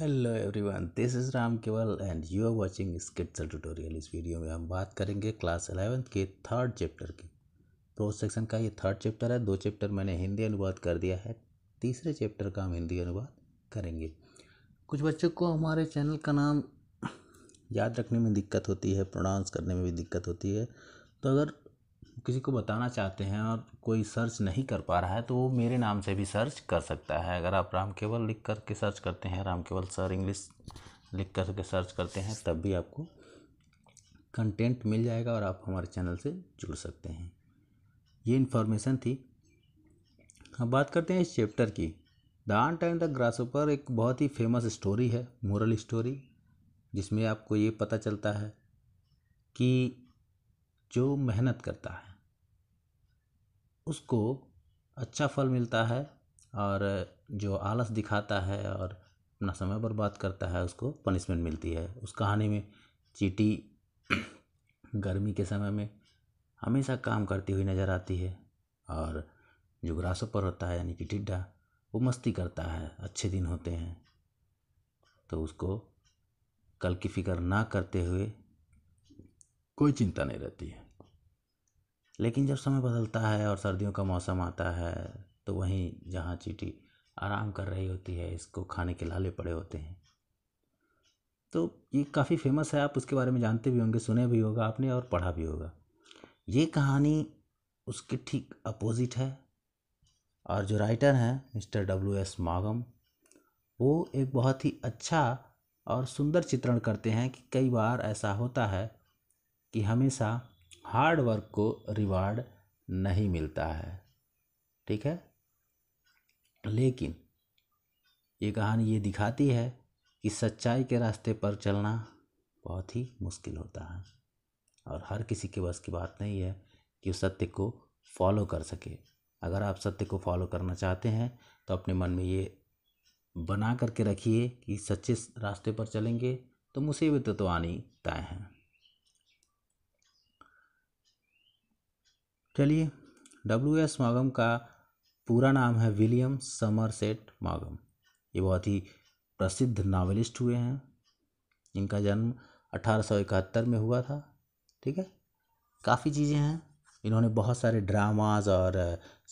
Hello everyone this is Ram Kewal and you are watching skitsal tutorial इस video में हम बात करेंगे क्लास एलेवेंथ के थर्ड चैप्टर की प्रोज सेक्शन का ये थर्ड चैप्टर है दो चैप्टर मैंने हिंदी अनुवाद कर दिया है तीसरे चैप्टर का हम हिंदी अनुवाद करेंगे कुछ बच्चों को हमारे चैनल का नाम याद रखने में दिक्कत होती है प्रोनाउंस करने में भी दिक्कत होती है तो अगर किसी को बताना चाहते हैं और कोई सर्च नहीं कर पा रहा है तो वो मेरे नाम से भी सर्च कर सकता है अगर आप राम केवल लिख कर के सर्च करते हैं राम केवल सर इंग्लिश लिख कर के सर्च करते हैं तब भी आपको कंटेंट मिल जाएगा और आप हमारे चैनल से जुड़ सकते हैं ये इन्फॉर्मेशन थी अब बात करते हैं इस चैप्टर की द आंट एंड द ऊपर एक बहुत ही फेमस स्टोरी है मोरल स्टोरी जिसमें आपको ये पता चलता है कि जो मेहनत करता है उसको अच्छा फल मिलता है और जो आलस दिखाता है और अपना समय बर्बाद करता है उसको पनिशमेंट मिलती है उस कहानी में चीटी गर्मी के समय में हमेशा काम करती हुई नज़र आती है और जो ग्रासों पर होता है यानी कि टिड्डा वो मस्ती करता है अच्छे दिन होते हैं तो उसको कल की फ़िक्र ना करते हुए कोई चिंता नहीं रहती है लेकिन जब समय बदलता है और सर्दियों का मौसम आता है तो वहीं जहाँ चीटी आराम कर रही होती है इसको खाने के लाले पड़े होते हैं तो ये काफ़ी फेमस है आप उसके बारे में जानते भी होंगे सुने भी होगा आपने और पढ़ा भी होगा ये कहानी उसके ठीक अपोजिट है और जो राइटर हैं मिस्टर डब्ल्यू एस मागम वो एक बहुत ही अच्छा और सुंदर चित्रण करते हैं कि कई बार ऐसा होता है कि हमेशा हार्ड वर्क को रिवार्ड नहीं मिलता है ठीक है लेकिन ये कहानी ये दिखाती है कि सच्चाई के रास्ते पर चलना बहुत ही मुश्किल होता है और हर किसी के बस की बात नहीं है कि उस सत्य को फॉलो कर सके अगर आप सत्य को फॉलो करना चाहते हैं तो अपने मन में ये बना करके रखिए कि सच्चे रास्ते पर चलेंगे तो मुसीबतें तो आनी तय हैं चलिए डब्ल्यू एस मागम का पूरा नाम है विलियम समरसेट मागम ये बहुत ही प्रसिद्ध नावलिस्ट हुए हैं इनका जन्म अठारह में हुआ था ठीक है काफ़ी चीज़ें हैं इन्होंने बहुत सारे ड्रामाज और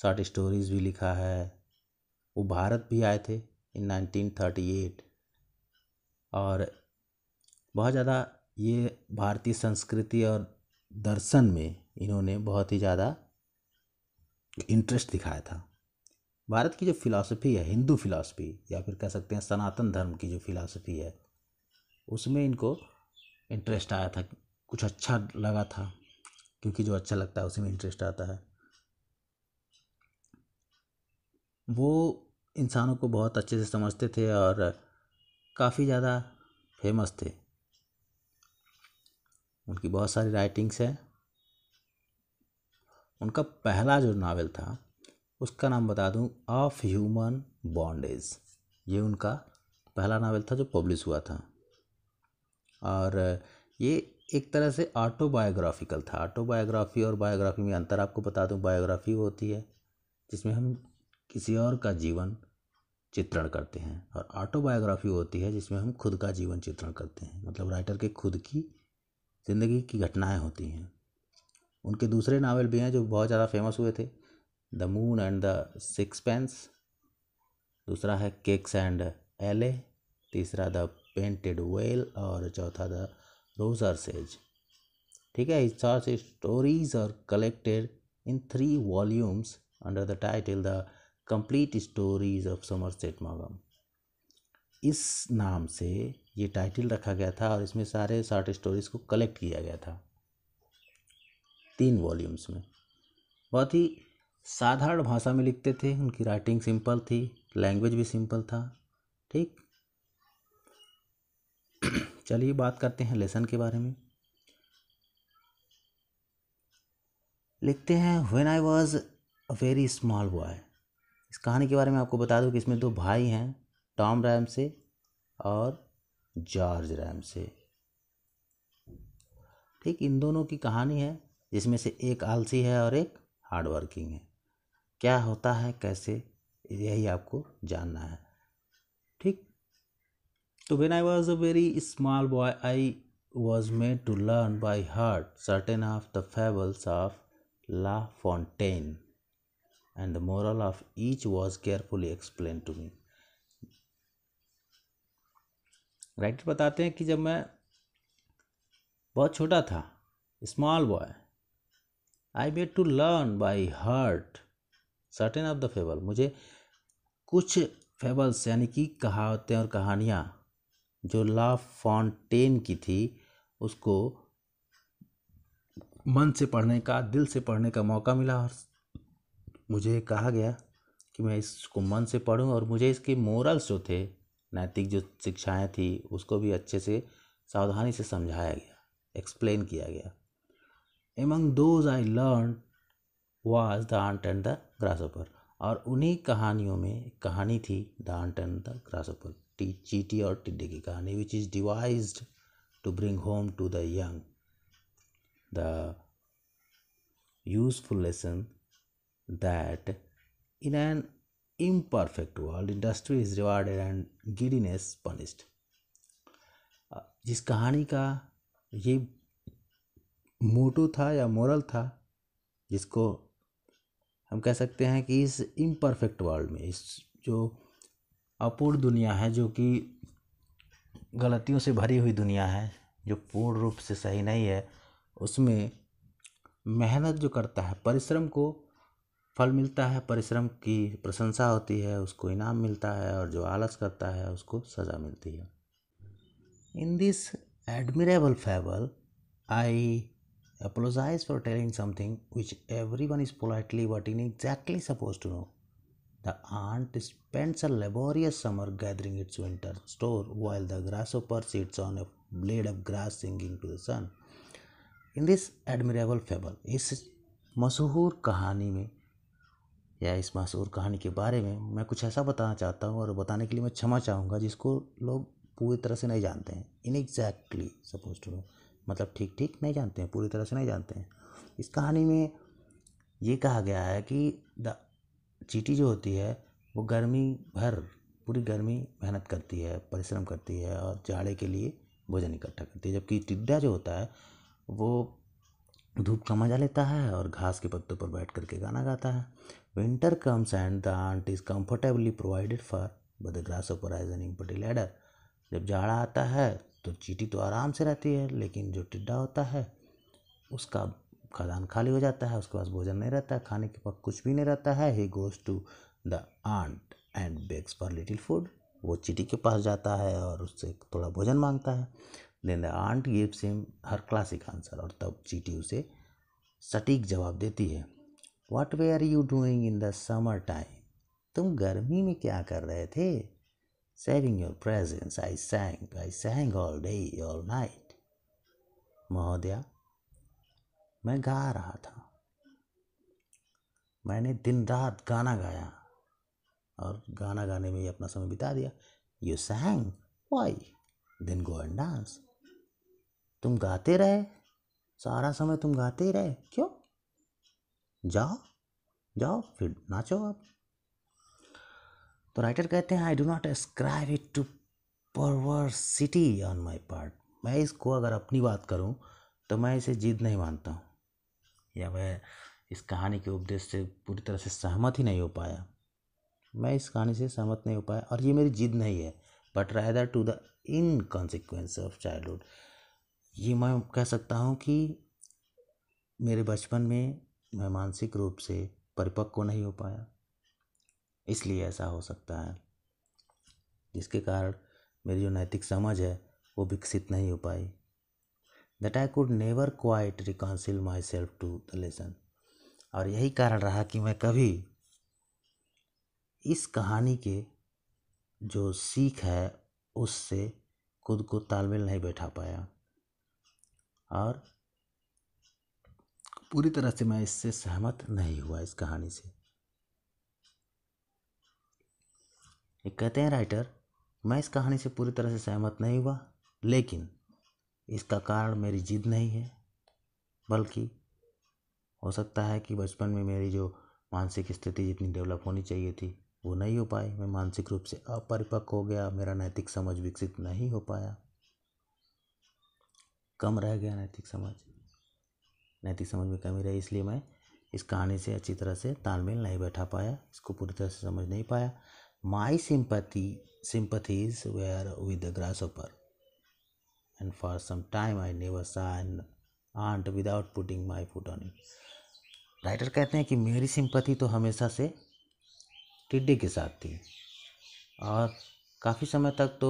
शॉर्ट स्टोरीज़ भी लिखा है वो भारत भी आए थे इन 1938 और बहुत ज़्यादा ये भारतीय संस्कृति और दर्शन में इन्होंने बहुत ही ज़्यादा इंटरेस्ट दिखाया था भारत की जो फिलॉसफी है हिंदू फिलॉसफी या फिर कह सकते हैं सनातन धर्म की जो फिलॉसफी है उसमें इनको इंटरेस्ट आया था कुछ अच्छा लगा था क्योंकि जो अच्छा लगता है उसी में इंटरेस्ट आता है वो इंसानों को बहुत अच्छे से समझते थे और काफ़ी ज़्यादा फेमस थे उनकी बहुत सारी राइटिंग्स हैं उनका पहला जो नावल था उसका नाम बता दूँ ऑफ ह्यूमन बॉन्डेज ये उनका पहला नावल था जो पब्लिश हुआ था और ये एक तरह से ऑटोबायोग्राफिकल था ऑटोबायोग्राफी और बायोग्राफी में अंतर आपको बता दूँ बायोग्राफी होती है जिसमें हम किसी और का जीवन चित्रण करते हैं और ऑटोबायोग्राफी होती है जिसमें हम खुद का जीवन चित्रण करते हैं मतलब राइटर के खुद की ज़िंदगी की घटनाएं होती हैं उनके दूसरे नावल भी हैं जो बहुत ज़्यादा फेमस हुए थे the moon and the sixpence पेंस दूसरा है केक्स एंड एले तीसरा द पेंटेड वेल और चौथा द रोजर सेज ठीक है short stories are collected in three volumes under the title the complete stories of Somerset मागम इस नाम से ये टाइटल रखा गया था और इसमें सारे शॉर्ट स्टोरीज को कलेक्ट किया गया था तीन वॉल्यूम्स में बहुत ही साधारण भाषा में लिखते थे उनकी राइटिंग सिंपल थी लैंग्वेज भी सिंपल था ठीक चलिए बात करते हैं लेसन के बारे में लिखते हैं when I was a very small boy इस कहानी के बारे में आपको बता दूं कि इसमें दो भाई हैं टॉम रैम से और जॉर्ज रैम से ठीक इन दोनों की कहानी है जिसमें से एक आलसी है और एक हार्ड वर्किंग है क्या होता है कैसे यही आपको जानना है ठीक तो when I was a very small boy I was made to learn by heart certain of the fables of La Fontaine and the moral of each was carefully explain to me writer बताते हैं कि जब मैं बहुत छोटा था small boy I made to learn by heart certain of the fable मुझे कुछ फेबल्स यानी कि कहावतें और कहानियाँ जो ला फॉन्टेन की थी उसको मन से पढ़ने का दिल से पढ़ने का मौका मिला और मुझे कहा गया कि मैं इसको मन से पढ़ूं और मुझे इसके मोरल्स जो थे नैतिक जो शिक्षाएं थी उसको भी अच्छे से सावधानी से समझाया गया एक्सप्लेन किया गया among those I learn was the ant and the grasshopper और उन्हीं कहानियों में एक कहानी थी the ant and the grasshopper टी चीटी और टिड्डी की कहानी which is devised to bring home to the young the useful lesson that in an imperfect world industry is rewarded and giddiness punished जिस कहानी का ये मोटू था या मोरल था जिसको हम कह सकते हैं कि इस इम्परफेक्ट वर्ल्ड में इस जो अपूर्ण दुनिया है जो कि गलतियों से भरी हुई दुनिया है जो पूर्ण रूप से सही नहीं है उसमें मेहनत जो करता है परिश्रम को फल मिलता है परिश्रम की प्रशंसा होती है उसको इनाम मिलता है और जो आलस करता है उसको सज़ा मिलती है in this admirable fable I Apologize for telling something which everyone is politely but inexactly supposed to know. The ant spends a laborious summer gathering its winter store while the grasshopper sits on a blade of grass singing to the sun. In this admirable fable, इस मशहूर कहानी में या इस मशहूर कहानी के बारे में मैं कुछ ऐसा बताना चाहता हूँ और बताने के लिए मैं क्षमा चाहूँगा जिसको लोग पूरी तरह से नहीं जानते हैं in exactly suppose to know मतलब ठीक ठीक नहीं जानते हैं पूरी तरह से नहीं जानते हैं इस कहानी में ये कहा गया है कि द चीटी जो होती है वो गर्मी भर पूरी गर्मी मेहनत करती है परिश्रम करती है और जाड़े के लिए भोजन इकट्ठा करती है जबकि टिड्डा जो होता है वो धूप का मजा लेता है और घास के पत्तों पर बैठ करके गाना गाता है winter comes and the ant is comfortably provided for but grass of rise and empty larder जब जाड़ा आता है तो चीटी तो आराम से रहती है लेकिन जो टिड्डा होता है उसका खदान खाली हो जाता है उसके पास भोजन नहीं रहता है खाने के पास कुछ भी नहीं रहता है he goes to the ant and begs for little food वो चीटी के पास जाता है और उससे थोड़ा भोजन मांगता है then the ant gives him her classic answer और तब चीटी उसे सटीक जवाब देती है what were you doing in the summer time तुम गर्मी में क्या कर रहे थे Saving your presence, I sang, I sang all day, all night. महोदया मैं गा रहा था मैंने दिन रात गाना गाया और गाना गाने में ही अपना समय बिता दिया यू सैंग वाई दिन गो एंड डांस तुम गाते रहे सारा समय तुम गाते ही रहे क्यों जाओ जाओ फिर नाचो आप तो राइटर कहते हैं I do not ascribe it to perversity on my part मैं इसको अगर अपनी बात करूँ तो मैं इसे जीत नहीं मानता हूँ या मैं इस कहानी के उपदेश से पूरी तरह से सहमत ही नहीं हो पाया मैं इस कहानी से सहमत नहीं हो पाया और ये मेरी जिद नहीं है but rather to the inconsequence of childhood ये मैं कह सकता हूँ कि मेरे बचपन में मैं मानसिक रूप से परिपक्व नहीं हो पाया इसलिए ऐसा हो सकता है जिसके कारण मेरी जो नैतिक समझ है वो विकसित नहीं हो पाई that I could never quite reconcile myself to the lesson और यही कारण रहा कि मैं कभी इस कहानी के जो सीख है उससे खुद को तालमेल नहीं बैठा पाया और पूरी तरह से मैं इससे सहमत नहीं हुआ इस कहानी से कहते हैं राइटर मैं इस कहानी से पूरी तरह से सहमत नहीं हुआ लेकिन इसका कारण मेरी जिद नहीं है बल्कि हो सकता है कि बचपन में मेरी जो मानसिक स्थिति जितनी डेवलप होनी चाहिए थी वो नहीं हो पाई मैं मानसिक रूप से अपरिपक्व हो गया मेरा नैतिक समझ विकसित नहीं हो पाया कम रह गया नैतिक समझ नैतिक समझ में कमी रही इसलिए मैं इस कहानी से अच्छी तरह से तालमेल नहीं बैठा पाया इसको पूरी तरह से समझ नहीं पाया My sympathy sympathies were with the grasshopper, and for some time I never saw an ant without putting my foot on it. Writer कहते हैं कि मेरी सिंपथी तो हमेशा से टिड्डी के साथ थी और काफ़ी समय तक तो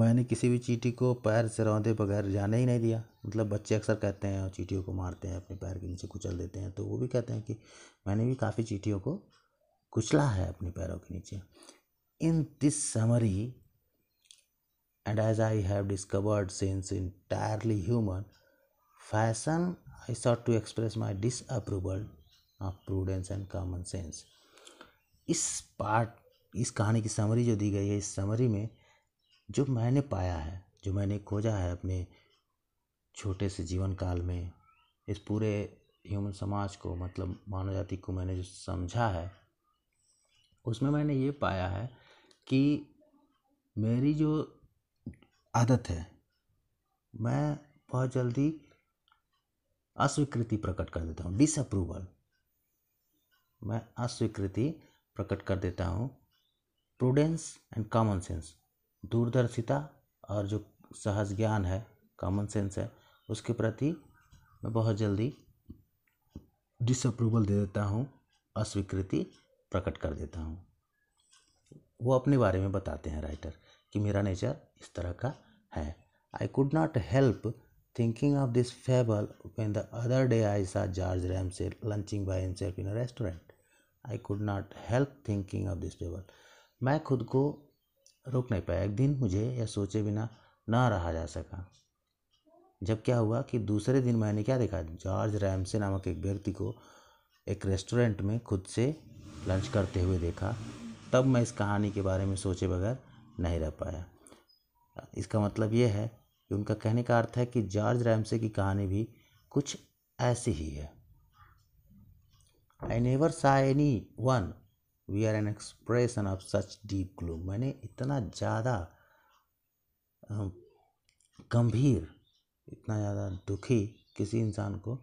मैंने किसी भी चीटी को पैर से रौंदे बगैर जाने ही नहीं दिया मतलब बच्चे अक्सर कहते हैं और चीटियों को मारते हैं अपने पैर के नीचे कुचल देते हैं तो वो भी कहते हैं कि मैंने भी काफ़ी चीटियों को कुचला है अपने पैरों के नीचे in this summary and as I have discovered sense entirely human fashion I sought to express my disapproval of prudence and common sense इस पार्ट इस कहानी की समरी जो दी गई है इस समरी में जो मैंने पाया है जो मैंने खोजा है अपने छोटे से जीवन काल में इस पूरे ह्यूमन समाज को मतलब मानव जाति को मैंने जो समझा है उसमें मैंने ये पाया है कि मेरी जो आदत है मैं बहुत जल्दी अस्वीकृति प्रकट कर देता हूँ डिसअप्रूवल मैं अस्वीकृति प्रकट कर देता हूँ प्रूडेंस एंड कॉमन सेंस दूरदर्शिता और जो सहज ज्ञान है कॉमन सेंस है उसके प्रति मैं बहुत जल्दी डिसअप्रूवल दे देता हूँ अस्वीकृति प्रकट कर देता हूँ वो अपने बारे में बताते हैं राइटर कि मेरा नेचर इस तरह का है I could not help thinking of this fable when the other day I saw George RAM Ramsay lunching by self in a restaurant I could not help thinking of this fable मैं खुद को रोक नहीं पाया एक दिन मुझे यह सोचे बिना ना रहा जा सका जब क्या हुआ कि दूसरे दिन मैंने क्या देखा जॉर्ज रैमसे नामक एक व्यक्ति को एक रेस्टोरेंट में खुद से लंच करते हुए देखा तब मैं इस कहानी के बारे में सोचे बगैर नहीं रह पाया इसका मतलब ये है कि उनका कहने का अर्थ है कि जॉर्ज रैमसे की कहानी भी कुछ ऐसी ही है I never saw anyone we are an expression of such deep glue मैंने इतना ज़्यादा गंभीर इतना ज़्यादा दुखी किसी इंसान को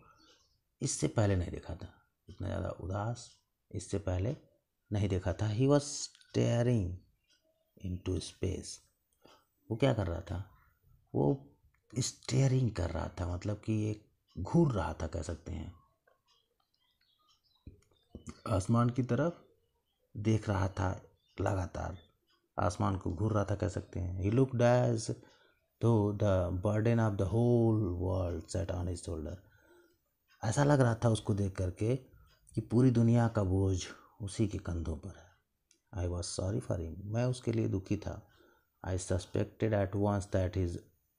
इससे पहले नहीं देखा था इतना ज़्यादा उदास इससे पहले नहीं देखा था he was staring into space वो क्या कर रहा था वो स्टेयरिंग कर रहा था मतलब कि एक घूर रहा था कह सकते हैं आसमान की तरफ देख रहा था लगातार आसमान को घूर रहा था कह सकते हैं ही look as though the burden of the whole world set on his shoulder ऐसा लग रहा था उसको देख करके कि पूरी दुनिया का बोझ उसी के कंधों पर है I was sorry for him मैं उसके लिए दुखी था I suspected at once that is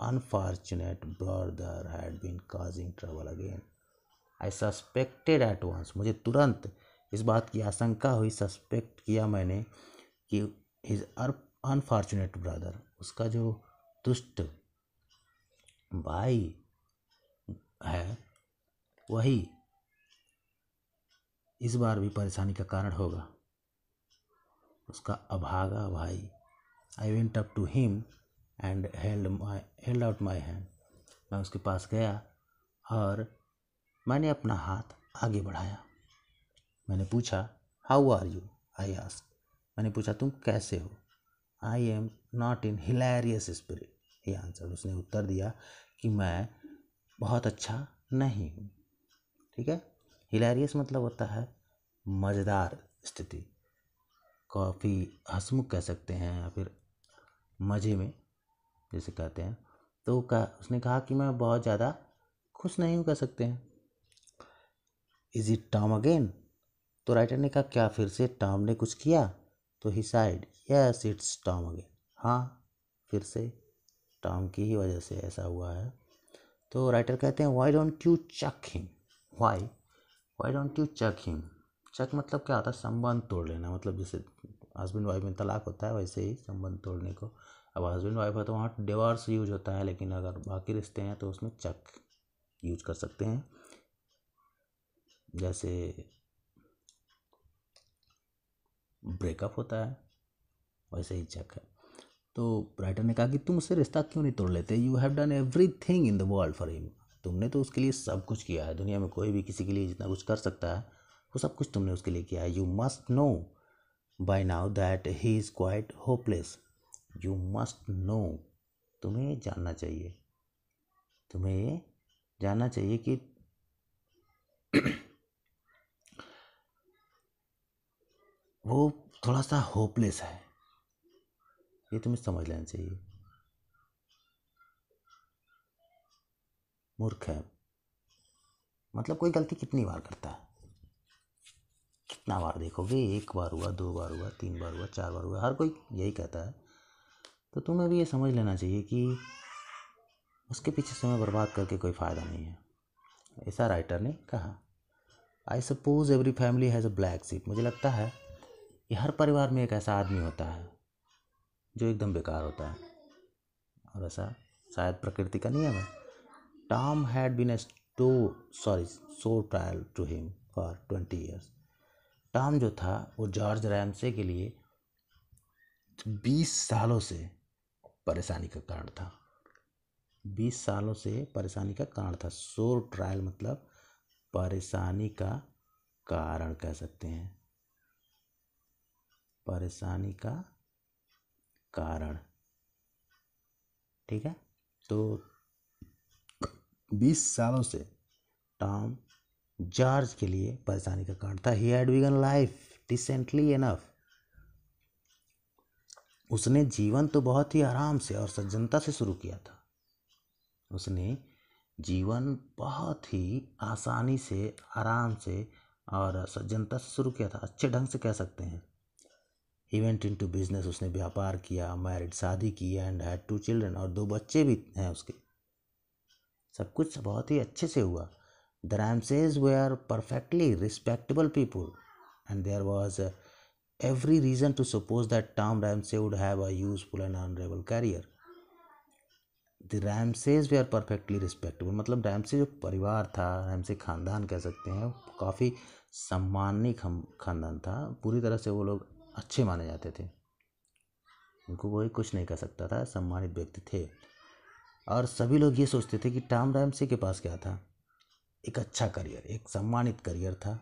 unfortunate brother had been causing trouble again I suspected at once मुझे तुरंत इस बात की आशंका हुई सस्पेक्ट किया मैंने कि हिज अनफॉर्चुनेट ब्रदर उसका जो दुष्ट भाई है वही इस बार भी परेशानी का कारण होगा उसका अभागा भाई I went up to him and held my held out my hand मैं उसके पास गया और मैंने अपना हाथ आगे बढ़ाया मैंने पूछा how are you I ask मैंने पूछा तुम कैसे हो I am not in hilarious spirit ये आंसर उसने उत्तर दिया कि मैं बहुत अच्छा नहीं हूँ ठीक है हिलेरियस मतलब होता है मज़ेदार स्थिति काफ़ी हंसमुख कह सकते हैं या फिर मज़े में जैसे कहते हैं तो का उसने कहा कि मैं बहुत ज़्यादा खुश नहीं हूँ कह सकते हैं इज इट टॉम अगेन तो राइटर ने कहा क्या फिर से टॉम ने कुछ किया तो he sighed yes it's Tom again हाँ फिर से टॉम की ही वजह से ऐसा हुआ है तो राइटर कहते हैं why don't you chuck him why why don't you chuck him chuck मतलब क्या होता है संबंध तोड़ लेना मतलब जैसे हस्बैंड वाइफ में तलाक होता है वैसे ही संबंध तोड़ने को अब हस्बैंड वाइफ है तो वहाँ डिवोर्स यूज होता है लेकिन अगर बाकी रिश्ते हैं तो उसमें चक यूज कर सकते हैं जैसे ब्रेकअप होता है वैसे ही चक है तो राइटर ने कहा कि तुम उससे रिश्ता क्यों नहीं तोड़ लेते you have done everything in the world for him तुमने तो उसके लिए सब कुछ किया है दुनिया में कोई भी किसी के लिए जितना कुछ कर सकता है वो सब कुछ तुमने उसके लिए किया है you must know by now that he is quite hopeless you must know तुम्हें ये जानना चाहिए तुम्हें ये जानना चाहिए कि वो थोड़ा सा होपलेस है ये तुम्हें समझ लेना चाहिए मूर्ख है मतलब कोई गलती कितनी बार करता है कितना बार देखोगे एक बार हुआ दो बार हुआ तीन बार हुआ चार बार हुआ हर कोई यही कहता है तो तुम्हें भी ये समझ लेना चाहिए कि उसके पीछे समय बर्बाद करके कोई फ़ायदा नहीं है ऐसा राइटर ने कहा I suppose every family has a black sheep मुझे लगता है कि हर परिवार में एक ऐसा आदमी होता है जो एकदम बेकार होता है और ऐसा शायद प्रकृति का नियम है Tom had been a store, sorry, sore trial to him for 20 years. Tom जो था वो जॉर्ज रैमसे के लिए 20 सालों से परेशानी का कारण था 20 सालों से परेशानी का कारण था सोर ट्रायल मतलब परेशानी का कारण कह सकते हैं परेशानी का कारण ठीक है तो बीस सालों से टॉम जॉर्ज के लिए परेशानी का कारण था he had begun life decently enough उसने जीवन तो बहुत ही आराम से और सज्जनता से शुरू किया था उसने जीवन बहुत ही आसानी से आराम से और सज्जनता से शुरू किया था अच्छे ढंग से कह सकते हैं इवेंट इन टू बिजनेस उसने व्यापार किया मैरिड शादी की एंड हैड टू चिल्ड्रन और दो बच्चे भी हैं उसके सब कुछ बहुत ही अच्छे से हुआ the Ramsays they were perfectly respectable people and there was every every reason to suppose say would have would have a useful career the Ramsays they were perfectly respectable मतलब रैमसे जो परिवार था Ramsay खानदान कह सकते हैं काफ़ी सम्मानित खानदान था पूरी तरह से वो लोग अच्छे माने जाते थे उनको कोई कुछ नहीं कह सकता था सम्मानित व्यक्ति थे और सभी लोग ये सोचते थे कि टाम रामसे के पास क्या था एक अच्छा करियर एक सम्मानित करियर था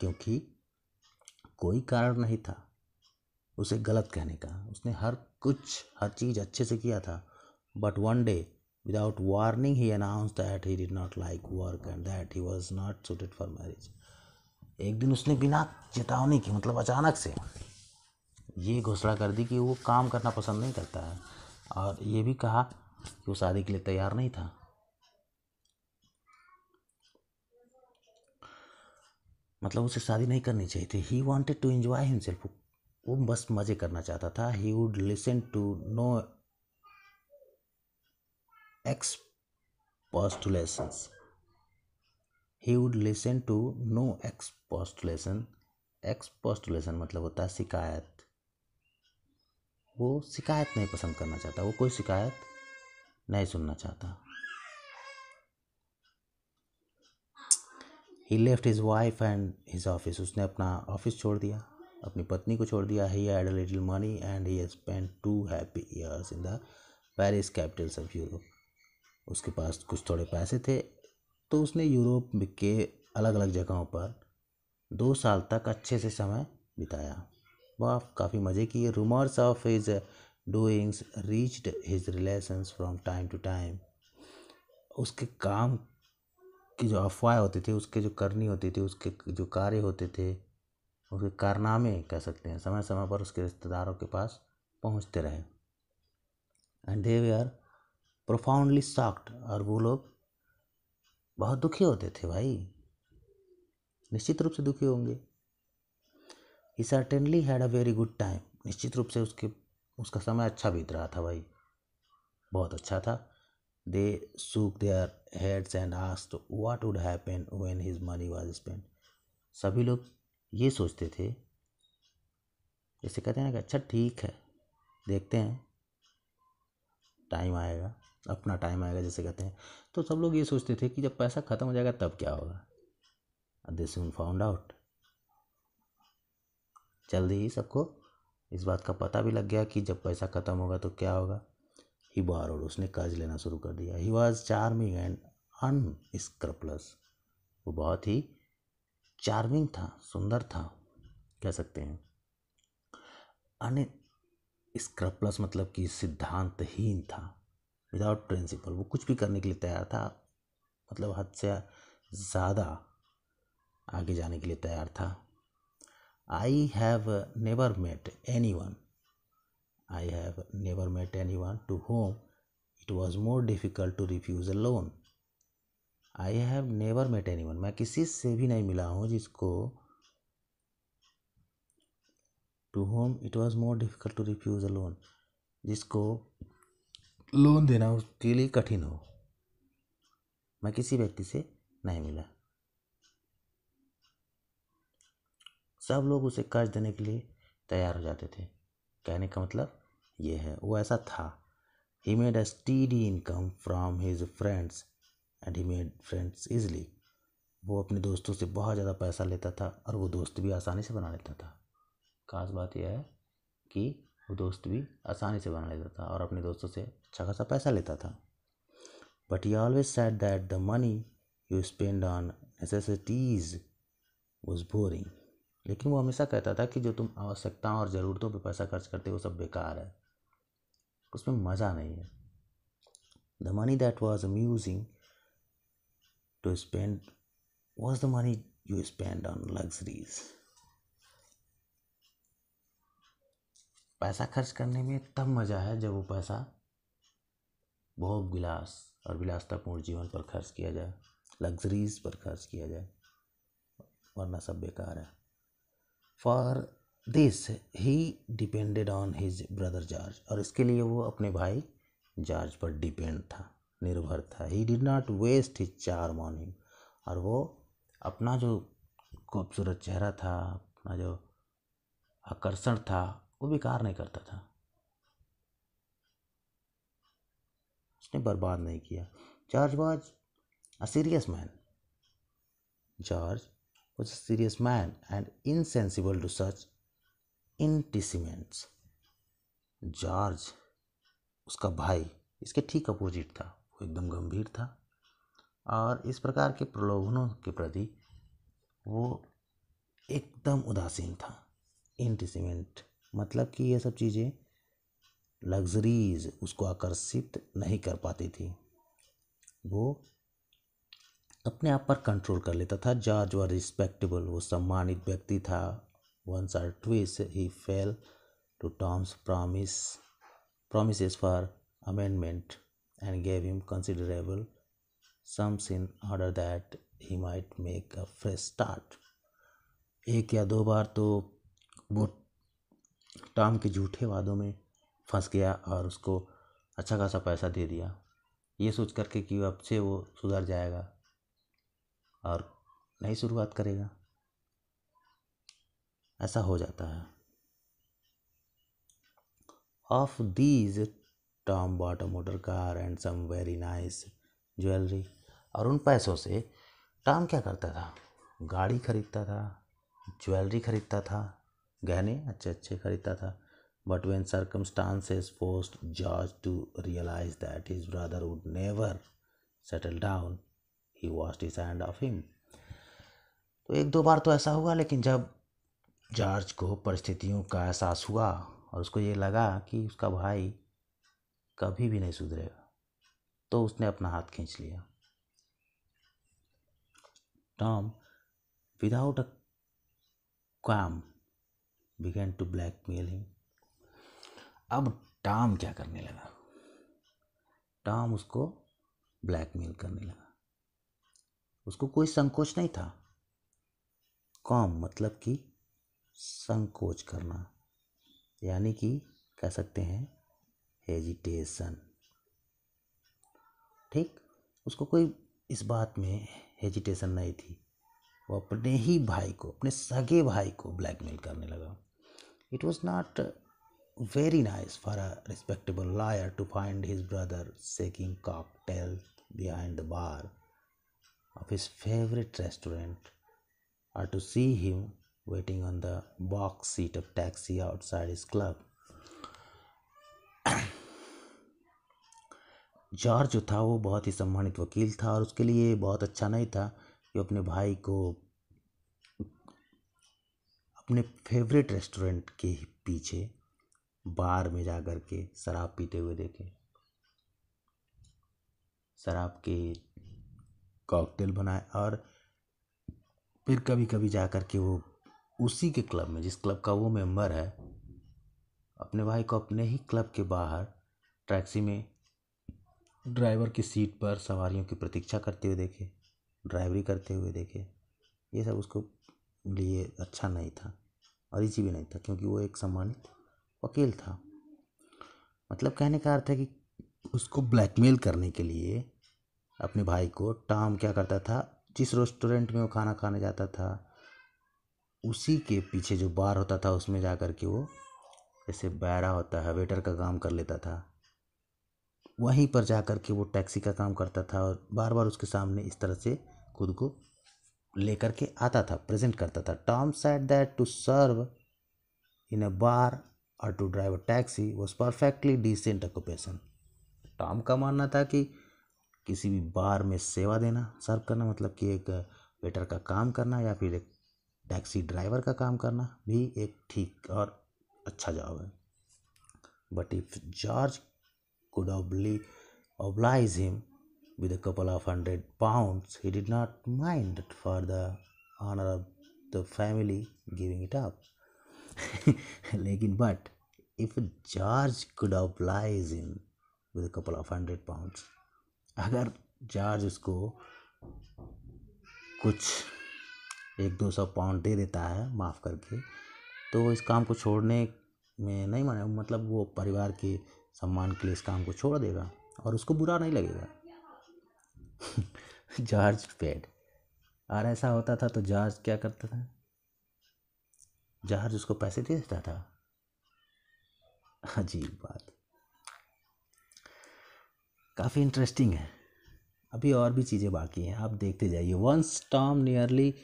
क्योंकि कोई कारण नहीं था उसे गलत कहने का उसने हर कुछ हर चीज़ अच्छे से किया था but one day without warning he announce that he did not like work and that he was not suited for marriage एक दिन उसने बिना चेतावनी की मतलब अचानक से ये घोषणा कर दी कि वो काम करना पसंद नहीं करता है और ये भी कहा कि वो शादी के लिए तैयार नहीं था मतलब उसे शादी नहीं करनी चाहिए थी he wanted to enjoy himself वो बस मज़े करना चाहता था he would listen to no ex would listen to no to no expostulation. मतलब होता है शिकायत वो शिकायत नहीं पसंद करना चाहता वो कोई शिकायत नहीं सुनना चाहता he left his wife and his office उसने अपना ऑफिस छोड़ दिया अपनी पत्नी को छोड़ दिया he had little money and he spend two happy years in the Paris capitals of Europe उसके पास कुछ थोड़े पैसे थे तो उसने यूरोप के अलग अलग जगहों पर दो साल तक अच्छे से समय बिताया वह काफ़ी मज़े की है rumours of his doings reached his relations from time to time उसके काम की जो अफवाह होती थी उसके जो करनी होती थी उसके जो कार्य होते थे उसके कारनामे कह सकते हैं समय समय पर उसके रिश्तेदारों के पास पहुंचते रहे and they were profoundly shocked और वो लोग बहुत दुखी होते थे भाई निश्चित रूप से दुखी होंगे he certainly had a very good time निश्चित रूप से उसके उसका समय अच्छा बीत रहा था भाई बहुत अच्छा था they shook their heads and asked what would happen when his money was spend सभी लोग ये सोचते थे जैसे कहते हैं ना कि अच्छा ठीक है देखते हैं टाइम आएगा अपना टाइम आएगा जैसे कहते हैं तो सब लोग ये सोचते थे कि जब पैसा ख़त्म हो जाएगा तब क्या होगा दिस फाउंड आउट जल्दी ही सबको इस बात का पता भी लग गया कि जब पैसा ख़त्म होगा तो क्या होगा ही बार और उसने कर्ज लेना शुरू कर दिया he was charming and unscrupulous वो बहुत ही चार्मिंग था सुंदर था कह सकते हैं अन स्क्रपलस मतलब कि सिद्धांतहीन था विदाउट प्रिंसिपल वो कुछ भी करने के लिए तैयार था मतलब हद से ज़्यादा आगे जाने के लिए तैयार था I have never met anyone I have never met anyone to whom it was more difficult to refuse a loan I have never met anyone मैं किसी से भी नहीं मिला हूँ जिसको to whom it was more difficult to refuse a loan जिसको loan देना उसके लिए कठिन हो मैं किसी व्यक्ति से नहीं मिला सब लोग उसे कर्ज देने के लिए तैयार हो जाते थे कहने का मतलब ये है वो ऐसा था he made a steady income from his friends and he made friends easily वो अपने दोस्तों से बहुत ज़्यादा पैसा लेता था और वो दोस्त भी आसानी से बना लेता था खास बात यह है कि वो दोस्त भी आसानी से बना लेता था और अपने दोस्तों से अच्छा खासा पैसा लेता था but he always said that the money you spend on necessities was boring लेकिन वो हमेशा कहता था कि जो तुम आवश्यकताओं और ज़रूरतों पर पैसा खर्च करते हो सब बेकार है उसमें मज़ा नहीं है the money that was amusing to spend was the money you spend on luxuries पैसा खर्च करने में तब मज़ा है जब वो पैसा भोग विलास और विलासतापूर्ण जीवन पर खर्च किया जाए लग्जरीज पर खर्च किया जाए वरना सब बेकार है for this he depended on his brother George और इसके लिए वो अपने भाई जॉर्ज पर डिपेंड था निर्भर था he did not waste his charm morning और वो अपना जो खूबसूरत चेहरा था अपना जो आकर्षण था वो बेकार नहीं करता था उसने बर्बाद नहीं किया George was a serious man George was a serious man and insensible to such enticements George उसका भाई इसके ठीक अपोजिट था वो एकदम गंभीर था और इस प्रकार के प्रलोभनों के प्रति वो एकदम उदासीन था इंटीसीमेंट मतलब कि ये सब चीज़ें लग्जरीज उसको आकर्षित नहीं कर पाती थी वो अपने आप पर कंट्रोल कर लेता था जॉर्ज व रिस्पेक्टेबल वो सम्मानित व्यक्ति था once or twice he fell to Tom's promise promises for amendment and gave him considerable sums in order that he might make a fresh start एक या दो बार तो वो टॉम के झूठे वादों में फंस गया और उसको अच्छा खासा पैसा दे दिया ये सोच करके कि अब से वो सुधर जाएगा और नई शुरुआत करेगा ऐसा हो जाता है of these Tom bought a motor car and some very nice jewellery और उन पैसों से टॉम क्या करता था गाड़ी खरीदता था ज्वेलरी खरीदता था गहने अच्छे अच्छे खरीदता था but when circumstances forced George to realise that his brother would never settle down he washed his of him तो एक दो बार तो ऐसा हुआ लेकिन जब जॉर्ज को परिस्थितियों का एहसास हुआ और उसको ये लगा कि उसका भाई कभी भी नहीं सुधरेगा तो उसने अपना हाथ खींच लिया Tom without a qualm began to mail him अब टॉम क्या करने लगा टॉम उसको ब्लैकमेल करने लगा उसको कोई संकोच नहीं था कॉम मतलब कि संकोच करना यानी कि कह सकते हैं हेजिटेशन ठीक उसको कोई इस बात में हेजिटेशन नहीं थी वो अपने ही भाई को अपने सगे भाई को ब्लैकमेल करने लगा it was not very nice for a respectable liar to find his brother shaking cocktails behind the bar of his favorite restaurant or to see him waiting on the box seat of taxi outside his club George जो था वो बहुत ही सम्मानित वकील था और उसके लिए बहुत अच्छा नहीं था कि अपने भाई को अपने फेवरेट रेस्टोरेंट के पीछे बार में जा कर के शराब पीते हुए देखे शराब के कॉकटेल बनाए और फिर कभी कभी जा कर के वो उसी के क्लब में जिस क्लब का वो मेंबर है अपने भाई को अपने ही क्लब के बाहर टैक्सी में ड्राइवर की सीट पर सवारियों की प्रतीक्षा करते हुए देखे ड्राइवरी करते हुए देखे ये सब उसको लिए अच्छा नहीं था और इजी भी नहीं था क्योंकि वो एक सम्मानित वकील था मतलब कहने का अर्थ है कि उसको ब्लैकमेल करने के लिए अपने भाई को टॉम क्या करता था जिस रेस्टोरेंट में वो खाना खाने जाता था उसी के पीछे जो बार होता था उसमें जा कर के वो जैसे बैरा होता है वेटर का काम कर लेता था वहीं पर जा कर के वो टैक्सी का काम करता था और बार बार उसके सामने इस तरह से खुद को लेकर के आता था प्रेजेंट करता था Tom said that to serve in a bar और to drive a taxi was perfectly decent occupation Tom का मानना था कि किसी भी बार में सेवा देना सर्व करना मतलब कि एक वेटर का काम करना या फिर एक टैक्सी ड्राइवर का काम करना भी एक ठीक और अच्छा जॉब है but if George could oblige oblige him with a couple of hundred pounds he did not mind for the honour of the family giving it up लेकिन but if George could oblige him with couple of hundred pounds अगर George उसको कुछ एक दो सौ pound दे देता है माफ़ करके तो इस काम को छोड़ने में नहीं माने मतलब वो परिवार के सम्मान के लिए इस काम को छोड़ देगा और उसको बुरा नहीं लगेगा जॉर्ज पेड और ऐसा होता था तो जॉर्ज क्या करता था जॉर्ज उसको पैसे दे देता था अजीब बात काफ़ी इंटरेस्टिंग है अभी और भी चीज़ें बाकी हैं आप देखते जाइए once Tom nearly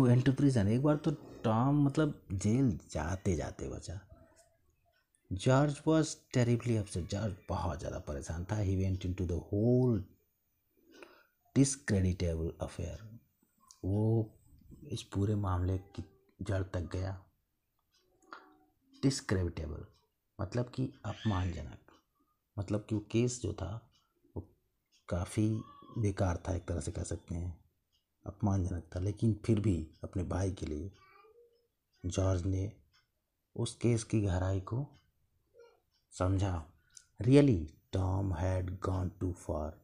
went to prison एक बार तो टॉम मतलब जेल जाते जाते बचा George was terribly upset George बहुत ज़्यादा परेशान था he went into the whole discreditable affair वो इस पूरे मामले की जड़ तक गया डिसक्रेडिटेबल मतलब कि अपमानजनक मतलब कि वो केस जो था वो काफ़ी बेकार था एक तरह से कह सकते हैं अपमानजनक था लेकिन फिर भी अपने भाई के लिए जॉर्ज ने उस केस की गहराई को समझा really Tom had gone too far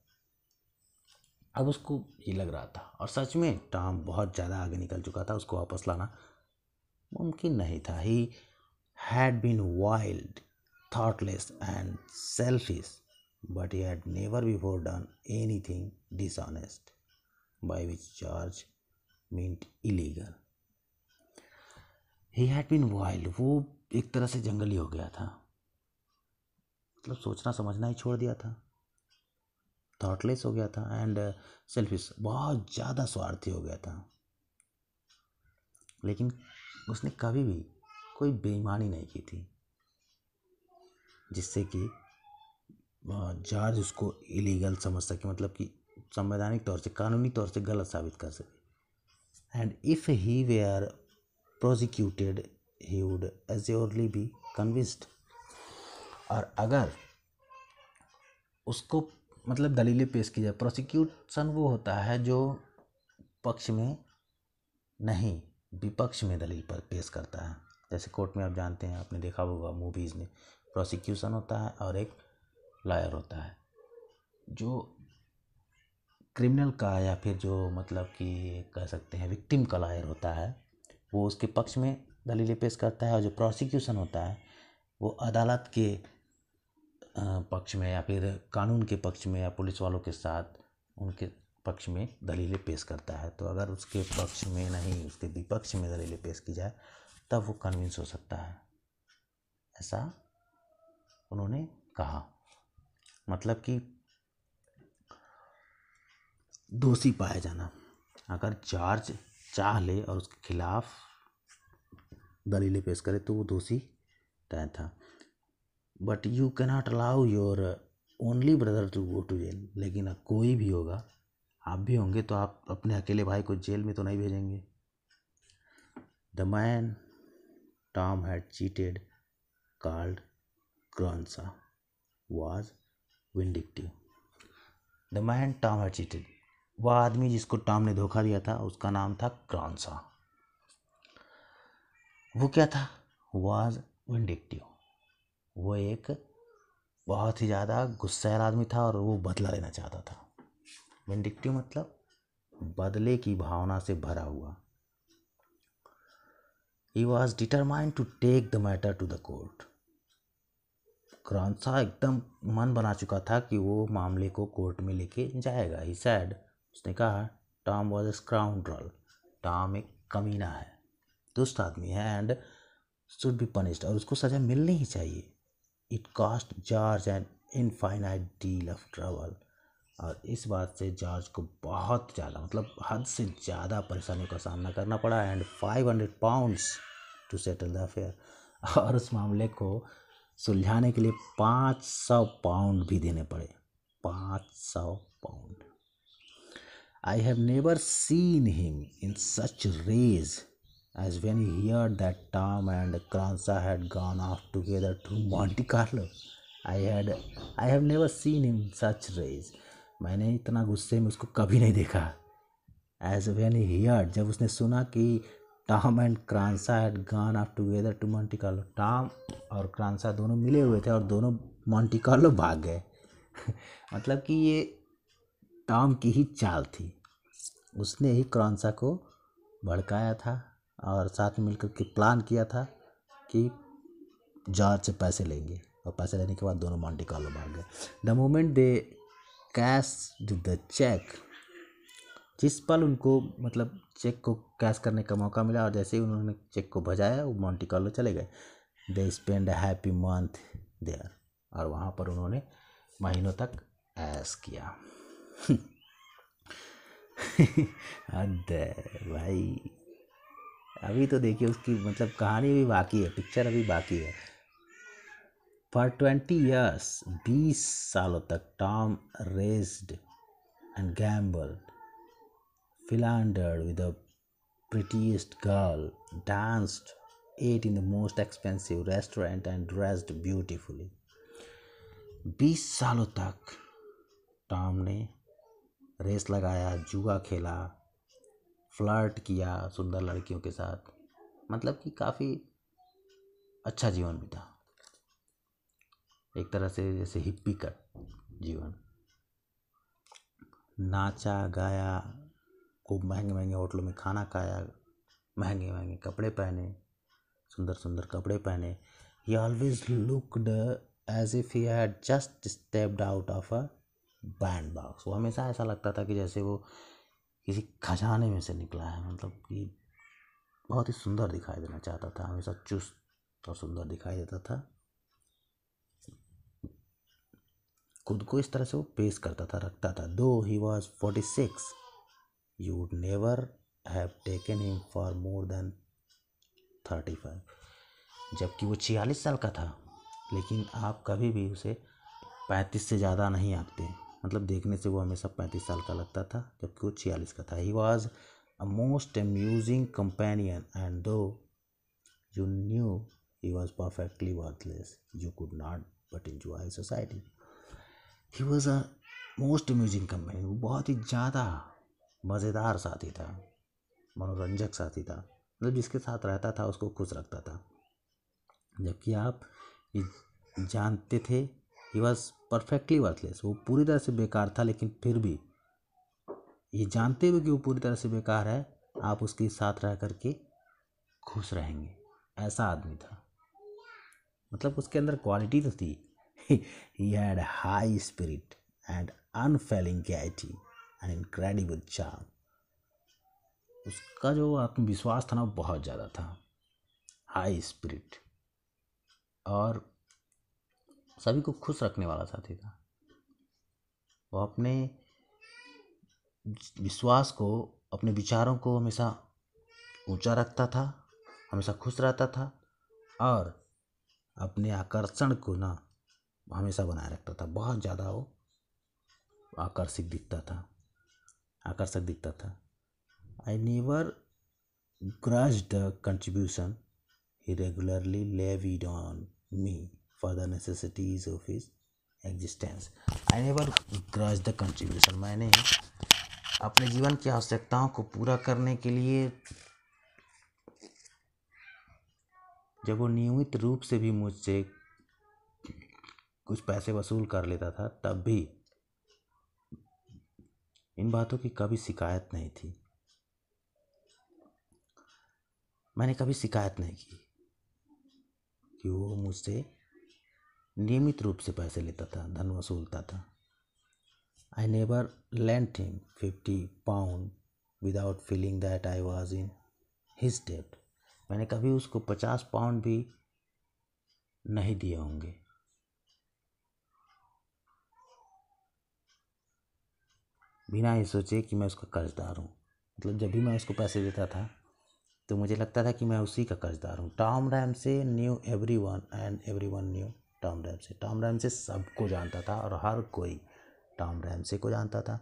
अब उसको ये लग रहा था और सच में टॉम बहुत ज़्यादा आगे निकल चुका था उसको वापस लाना मुमकिन नहीं था he had been wild thoughtless and selfish, but he had never before done anything dishonest, by which charge meant illegal. He had been wild वो एक तरह से जंगली हो गया था मतलब सोचना समझना ही छोड़ दिया था थॉटलेस हो गया था एंड सेल्फिश बहुत ज़्यादा स्वार्थी हो गया था लेकिन उसने कभी भी कोई बेईमानी नहीं की थी जिससे कि जार्ज उसको इलीगल समझ सके मतलब कि संवैधानिक तौर से कानूनी तौर से गलत साबित कर सके and if he were prosecuted he would assuredly be convicted और अगर उसको मतलब दलीलें पेश की जाए प्रोसिक्यूशन वो होता है जो पक्ष में नहीं विपक्ष में दलील पर पेश करता है जैसे कोर्ट में आप जानते हैं आपने देखा होगा मूवीज़ में प्रोसिक्यूशन होता है और एक लॉयर होता है जो क्रिमिनल का या फिर जो मतलब कि कह सकते हैं विक्टिम का लॉयर होता है वो उसके पक्ष में दलीलें पेश करता है और जो प्रोसिक्यूशन होता है वो अदालत के पक्ष में या फिर कानून के पक्ष में या पुलिस वालों के साथ उनके पक्ष में दलीलें पेश करता है तो अगर उसके पक्ष में नहीं उसके विपक्ष में दलीलें पेश की जाए तब वो कन्विंस हो सकता है ऐसा उन्होंने कहा मतलब कि दोषी पाया जाना अगर जार्ज चाह ले और उसके खिलाफ दलीलें पेश करे तो वो दोषी तय था but you cannot allow your only brother to go to jail लेकिन कोई भी होगा आप भी होंगे तो आप अपने अकेले भाई को जेल में तो नहीं भेजेंगे the man Tom had cheated card Granza was vindictive. The man Tom had cheated. वह आदमी जिसको टॉम ने धोखा दिया था उसका नाम था क्रॉन्सा वो क्या था वाज विंडिक्टिव वो एक बहुत ही ज़्यादा गुस्सैल आदमी था और वो बदला लेना चाहता था विंडिक्टिव मतलब बदले की भावना से भरा हुआ he was determined to take the matter to the court Cronshaw एकदम मन बना चुका था कि वो मामले को कोर्ट में लेके जाएगा ही सैड उसने कहा Tom was a scoundrel Tom एक कमीना है दुष्ट आदमी है एंड शुड बी पनिश्ड और उसको सज़ा मिलनी ही चाहिए it cost George and infinite deal of trouble और इस बात से जॉर्ज को बहुत ज़्यादा मतलब हद से ज़्यादा परेशानियों का सामना करना पड़ा and five hundred pounds to settle the affair और उस मामले को सुलझाने के लिए पाँच सौ पाउंड भी देने पड़े पाँच सौ pound I have never seen him in such rage as when he hear that Tom and Cronshaw had gone off together to Monte Carlo I had I have never seen him such rage मैंने इतना गुस्से में उसको कभी नहीं देखा as when he here जब उसने सुना कि Tom and Cronshaw had gone off together to Monte Carlo Tom और क्रांसा दोनों मिले हुए थे और दोनों मॉन्टी कार्लो भाग गए मतलब कि ये टॉम की ही चाल थी उसने ही क्रांसा को भड़काया था और साथ में मिलकर के प्लान किया था कि जॉर्ज से पैसे लेंगे और पैसे लेने के बाद दोनों मॉन्टी कार्लो भाग गए the moment they cash the cheque जिस पल उनको मतलब चेक को कैश करने का मौका मिला और जैसे ही उन्होंने चेक को भजाया वो मॉन्टी कार्लो चले गए they spend a happy month there और वहाँ पर उन्होंने महीनों तक ऐश किया अरे भाई अभी तो देखिए उसकी मतलब कहानी भी बाकी है पिक्चर अभी बाकी है फॉर ट्वेंटी ईयर्स बीस सालों तक Tom raced and gambled philandered with the prettiest girl, danced, ate in the most expensive restaurant, and dressed beautifully. बीस सालों तक टॉम ने रेस लगाया जुआ खेला फ्लर्ट किया सुंदर लड़कियों के साथ मतलब कि काफ़ी अच्छा जीवन बिता एक तरह से जैसे हिप्पी का जीवन नाचा गाया खूब महंगे महंगे होटलों में खाना खाया महंगे महंगे कपड़े पहने सुंदर सुंदर कपड़े पहने he always looked as if he had just stepped out of a band box वो हमेशा ऐसा लगता था कि जैसे वो किसी खजाने में से निकला है मतलब कि बहुत ही सुंदर दिखाई देना चाहता था हमेशा चुस्त और सुंदर दिखाई देता था खुद को इस तरह से वो पेश करता था रखता था though he was forty six you would never have taken him for more than thirty five जबकि वो छियालीस साल का था लेकिन आप कभी भी उसे पैंतीस से ज़्यादा नहीं आँखते मतलब देखने से वो हमेशा पैंतीस साल का लगता था जबकि वो छियालीस का था he was a most amusing companion and though you knew he was perfectly worthless you could not but enjoy society he was a most amusing companion वो बहुत ही ज़्यादा मज़ेदार साथी था मनोरंजक साथी था मतलब जिसके साथ रहता था उसको खुश रखता था जबकि आप जानते थे ही वॉज परफेक्टली वर्थलेस वो पूरी तरह से बेकार था लेकिन फिर भी ये जानते हुए कि वो पूरी तरह से बेकार है आप उसके साथ रह करके खुश रहेंगे ऐसा आदमी था मतलब उसके अंदर क्वालिटी तो थी he had high spirit and unfailing gaiety and incredible charm उसका जो आत्मविश्वास था ना बहुत ज़्यादा था हाई स्पिरिट और सभी को खुश रखने वाला साथी था वो अपने विश्वास को अपने विचारों को हमेशा ऊंचा रखता था हमेशा खुश रहता था और अपने आकर्षण को ना हमेशा बनाए रखता था बहुत ज़्यादा वो आकर्षित दिखता था आकर्षक दिखता था I never grudge the contribution he regularly levied on me for the necessities of his existence I never grudge the contribution मैंने अपने जीवन की आवश्यकताओं को पूरा करने के लिए जब वो नियमित रूप से भी मुझसे कुछ पैसे वसूल कर लेता था तब भी इन बातों की कभी शिकायत नहीं थी मैंने कभी शिकायत नहीं की कि वो मुझसे नियमित रूप से पैसे लेता था धन वसूलता था I never lent him fifty pound without feeling that I was in his debt मैंने कभी उसको पचास पाउंड भी नहीं दिए होंगे बिना ये सोचे कि मैं उसका कर्ज़दार हूँ मतलब जब भी मैं उसको पैसे देता था तो मुझे लगता था कि मैं उसी का कर्ज़दार हूँ Tom Ramsay knew everyone and everyone knew Tom Ramsay Tom Ramsay सब सबको जानता था और हर कोई टॉम रैम से को जानता था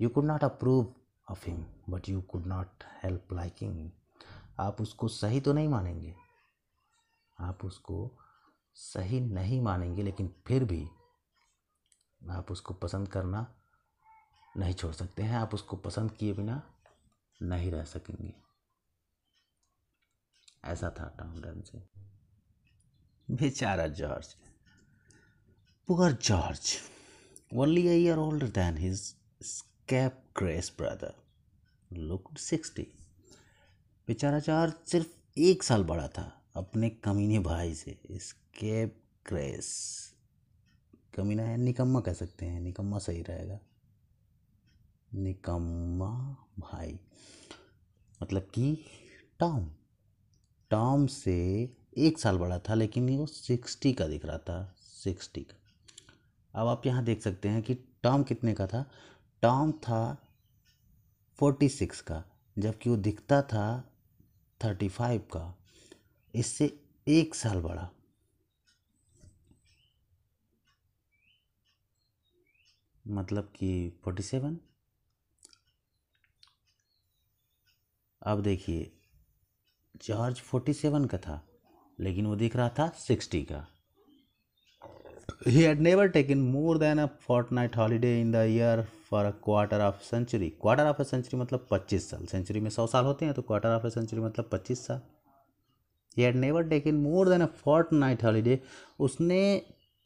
you could not approve of him but you could not help liking him आप उसको सही तो नहीं मानेंगे आप उसको सही नहीं मानेंगे लेकिन फिर भी आप उसको पसंद करना नहीं छोड़ सकते हैं आप उसको पसंद किए बिना नहीं रह सकेंगे ऐसा था टॉम रैमसे बेचारा George poor George only year older than his scapegrace brother look sixty बेचारा जॉर्ज सिर्फ एक साल बड़ा था अपने कमीने भाई से स्केप ग्रेस कमीना है निकम्मा कह सकते हैं निकम्मा सही रहेगा निकम्मा भाई मतलब कि टॉम टॉम से एक साल बड़ा था लेकिन वो सिक्सटी का दिख रहा था सिक्सटी का अब आप यहाँ देख सकते हैं कि टॉम कितने का था टॉम था फोर्टी सिक्स का जबकि वो दिखता था थर्टी फाइव का इससे एक साल बड़ा मतलब कि फोर्टी सेवन अब देखिए जॉर्ज फोर्टी सेवन का था लेकिन वो दिख रहा था सिक्सटी का he had never taken more than a fortnight holiday in the year for a quarter of century quarter of a century मतलब पच्चीस साल सेंचुरी में सौ साल होते हैं तो क्वार्टर ऑफ अ सेंचुरी मतलब पच्चीस साल he had never taken more than a fortnight holiday उसने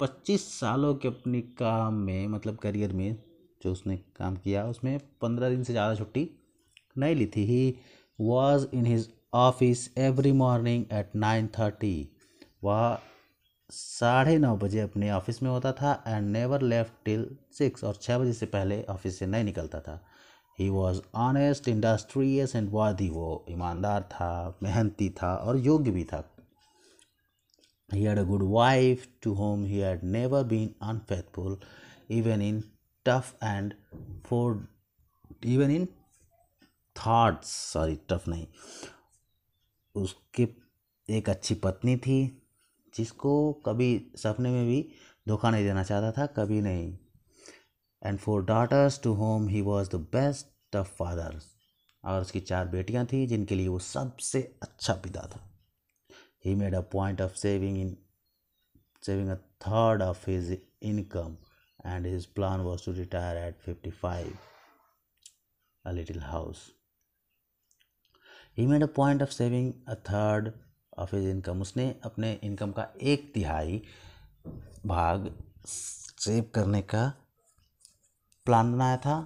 पच्चीस सालों के अपने काम में मतलब करियर में जो उसने काम किया उसमें पंद्रह दिन से ज़्यादा छुट्टी नहीं ली थी he was in his office every morning at nine thirty वह साढ़े नौ बजे अपने ऑफिस में होता था and never left till six और छः बजे से पहले ऑफिस से नहीं निकलता था he was honest industrious and worthy वो ईमानदार था मेहनती था और योग्य भी था he had a good wife to home he had never been unfaithful even in tough and four even in thoughts sorry tough नहीं उसके एक अच्छी पत्नी थी जिसको कभी सपने में भी धोखा नहीं देना चाहता था कभी नहीं and four daughters to home he was the best of fathers और उसकी चार बेटियां थीं जिनके लिए वो सबसे अच्छा पिता था he made a point of saving in saving a third of his income and his plan was to retire at fifty five a little house he made a point of saving a third of his income उसने अपने income का एक तिहाई भाग save करने का plan बनाया था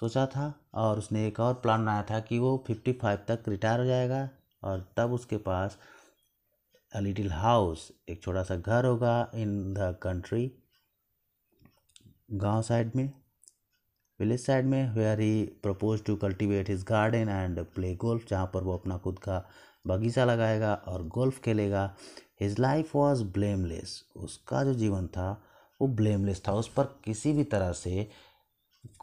सोचा था और उसने एक और प्लान बनाया था कि वो फिफ्टी फाइव तक रिटायर हो जाएगा और तब उसके पास अ लिटिल हाउस एक छोटा सा घर होगा इन द कंट्री गांव साइड में विलेज साइड में where he propose to cultivate his garden and play golf जहाँ पर वो अपना खुद का बगीचा लगाएगा और गोल्फ खेलेगा हिज लाइफ वॉज ब्लेमलेस उसका जो जीवन था वो ब्लेमलेस था उस पर किसी भी तरह से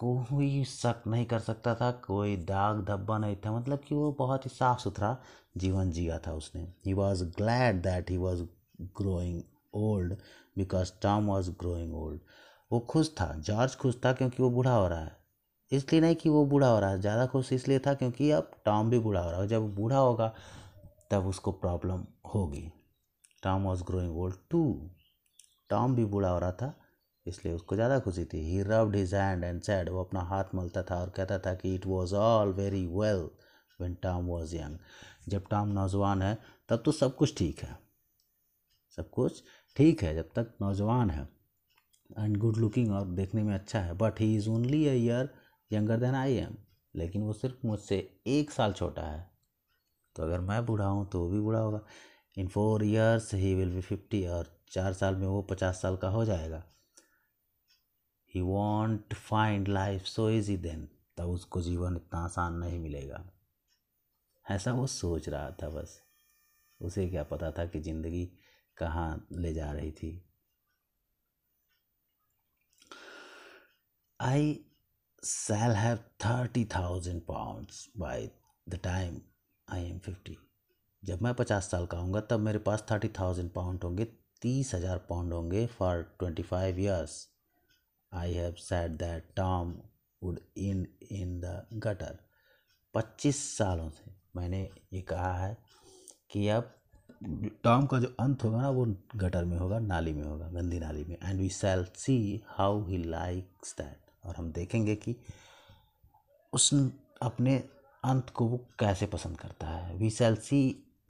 कोई शक नहीं कर सकता था कोई दाग धब्बा नहीं था मतलब कि वो बहुत ही साफ सुथरा जीवन जिया था उसने he was glad that he was growing old because Tom was growing old वो खुश था जॉर्ज खुश था क्योंकि वो बूढ़ा हो रहा है इसलिए नहीं कि वो बूढ़ा हो रहा है ज़्यादा खुश इसलिए था क्योंकि अब टॉम भी बूढ़ा हो रहा है जब बूढ़ा होगा तब उसको प्रॉब्लम होगी Tom was growing old too Tom भी बूढ़ा हो रहा था इसलिए उसको ज़्यादा खुशी थी he rubbed his hand and said वो अपना हाथ मलता था और कहता था कि it was all very well when Tom was young जब टॉम नौजवान है तब तो सब कुछ ठीक है सब कुछ ठीक है जब तक नौजवान है एंड गुड लुकिंग और देखने में अच्छा है but he is only a year younger than I am लेकिन वो सिर्फ मुझसे एक साल छोटा है तो अगर मैं बूढ़ा हूँ तो वो भी बूढ़ा होगा in four years he will be fifty और चार साल में वो पचास साल का हो जाएगा he won't find life so easy then तब उसको जीवन इतना आसान नहीं मिलेगा ऐसा वो सोच रहा था बस उसे क्या पता था कि ज़िंदगी कहाँ ले जा रही थी I shall have 30,000 pounds by the time I am 50. जब मैं पचास साल का हूँगा तब मेरे पास थर्टी थाउजेंड पाउंड होंगे तीस हज़ार पाउंड होंगे for twenty five years I have said that Tom would end in the gutter पच्चीस सालों से मैंने ये कहा है कि अब टॉम का जो अंत होगा ना वो गटर में होगा नाली में होगा गंदी नाली में and we shall see how he likes that और हम देखेंगे कि उस अपने अंत को वो कैसे पसंद करता है we shall see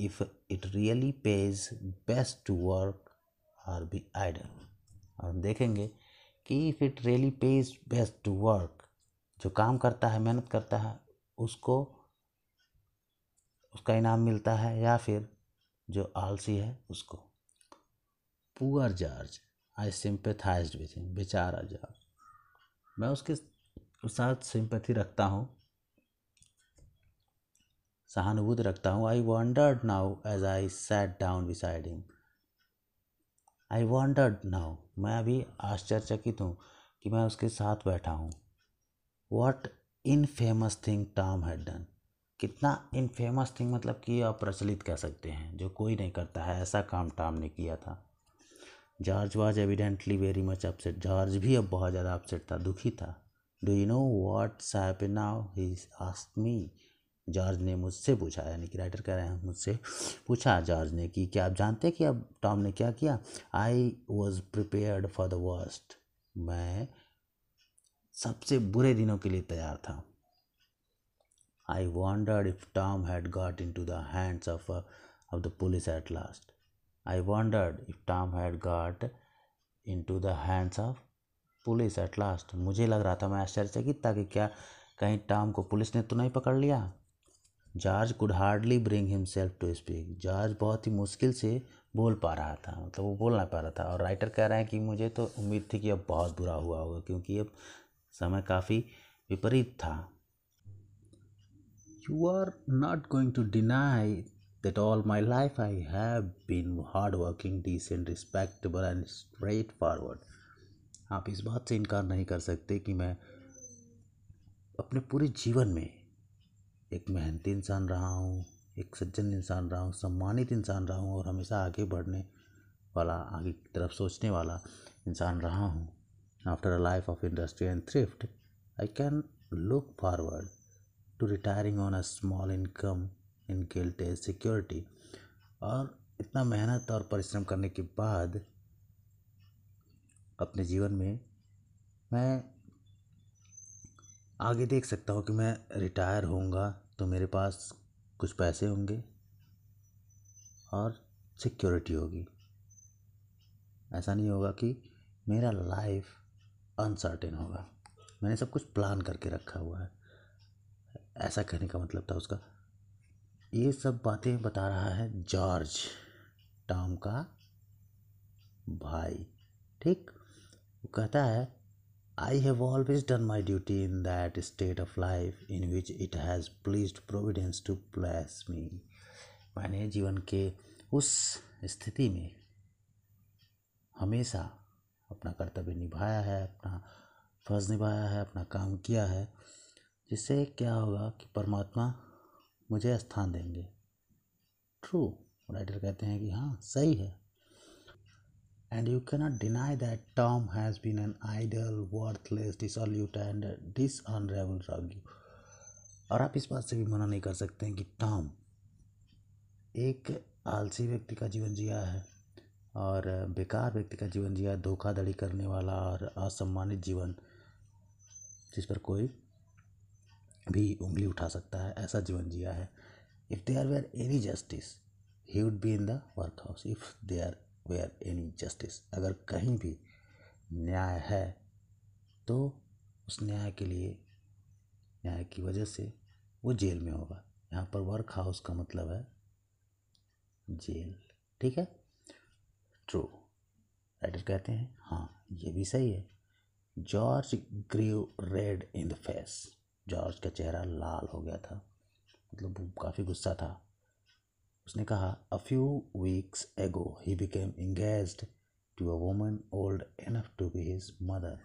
if it really pays best to work और बी आइडल और हम देखेंगे कि if it really pays best to work जो काम करता है मेहनत करता है उसको उसका इनाम मिलता है या फिर जो आलसी है उसको poor George I sympathise with him बेचारा जॉर्ज मैं उसके साथ सिंपथी रखता हूँ सहानुभूति रखता हूँ I wondered now as I sat down beside him I wondered now मैं अभी आश्चर्यचकित हूँ कि मैं उसके साथ बैठा हूँ what infamous thing Tom had done कितना इन फेमस थिंग मतलब कि आप प्रचलित कह सकते हैं जो कोई नहीं करता है ऐसा काम टॉम ने किया था George was evidently very much upset George भी अब बहुत ज़्यादा अपसेट था दुखी था डू यू नो वॉट हैपी now he ask me George ने मुझसे पूछा यानी कि राइटर कह रहे हैं मुझसे पूछा जॉर्ज ने कि क्या आप जानते हैं कि अब टॉम ने क्या किया I was prepared for the worst मैं सबसे बुरे दिनों के लिए तैयार था I wondered if Tom had got into the hands of of the police at last I wondered if Tom had got into the hands of police at last मुझे लग रहा था मैं आश्चर्यचकित था कि क्या कहीं टॉम को पुलिस ने तो नहीं पकड़ लिया George could hardly bring himself to speak George बहुत ही मुश्किल से बोल पा रहा था मतलब वो बोल नहीं पा रहा था और राइटर कह रहे हैं कि मुझे तो उम्मीद थी कि अब बहुत बुरा हुआ होगा क्योंकि अब समय काफ़ी विपरीत था you are not going to deny that all my life I have been hardworking, decent, respectable and forward. आप इस बात से इनकार नहीं कर सकते कि मैं अपने पूरे जीवन में एक मेहनती इंसान रहा हूँ एक सज्जन इंसान रहा हूँ सम्मानित इंसान रहा हूँ और हमेशा आगे बढ़ने वाला आगे की तरफ सोचने वाला इंसान रहा हूँ after a life of industry and thrift I can look forward to retiring on a small income in security और इतना मेहनत और परिश्रम करने के बाद अपने जीवन में मैं आगे देख सकता हूँ कि मैं रिटायर होऊंगा तो मेरे पास कुछ पैसे होंगे और सिक्योरिटी होगी ऐसा नहीं होगा कि मेरा लाइफ अनसर्टेन होगा मैंने सब कुछ प्लान करके रखा हुआ है ऐसा कहने का मतलब था उसका ये सब बातें बता रहा है जॉर्ज टॉम का भाई ठीक वो कहता है I have always done my duty in that state of life in which it has pleased providence to place me मैंने जीवन के उस स्थिति में हमेशा अपना कर्तव्य निभाया है अपना फर्ज निभाया है अपना काम किया है जिससे क्या होगा कि परमात्मा मुझे स्थान देंगे ट्रू राइटर कहते हैं कि हाँ सही है and you cannot deny that Tom has been an idle worthless dissolute and dishonourable rogue और आप इस बात से भी मना नहीं कर सकते हैं कि टॉम एक आलसी व्यक्ति का जीवन जिया है और बेकार व्यक्ति का जीवन जिया धोखाधड़ी करने वाला और असम्मानित जीवन जिस पर कोई भी उंगली उठा सकता है ऐसा जीवन जिया है if there were any justice he would be in the workhouse if there were any justice अगर कहीं भी न्याय है तो उस न्याय के लिए न्याय की वजह से वो जेल में होगा यहाँ पर वर्क हाउस का मतलब है जेल ठीक है ट्रू राइटर कहते हैं हाँ ये भी सही है George grew red in the face George का चेहरा लाल हो गया था मतलब वो काफ़ी गुस्सा था उसने कहा अ few weeks ago he became engaged to a woman old enough to be his mother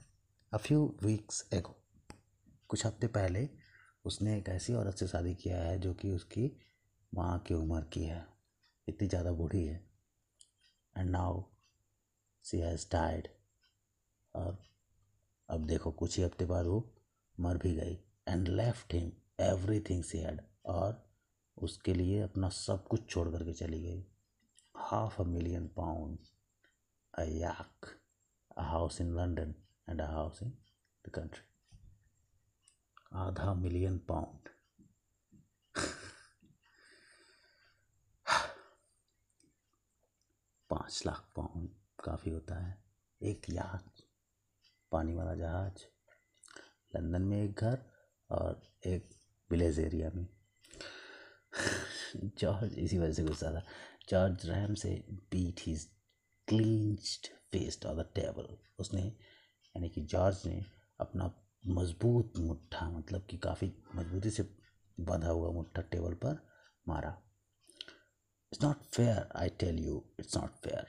a few weeks ago कुछ हफ्ते पहले उसने एक ऐसी औरत से शादी किया है जो कि उसकी माँ की उम्र की है इतनी ज़्यादा बूढ़ी है and now she has died और अब देखो कुछ ही हफ्ते बाद वो मर भी गई and left him thing she had और उसके लिए अपना सब कुछ छोड़ करके चली गई half a million pound a याक a house in London and a house in the country आधा मिलियन पाउंड पाँच लाख पाउंड काफ़ी होता है एक याक पानी वाला जहाज लंदन में एक घर और एक विलेज एरिया में जॉर्ज इसी वजह से गुस्सा था जॉर्ज रैम से beat his clenched fist on the table उसने यानी कि जॉर्ज ने अपना मजबूत मुट्ठा मतलब कि काफ़ी मजबूती से बांधा हुआ मुट्ठा टेबल पर मारा it's not fair I tell you it's not fair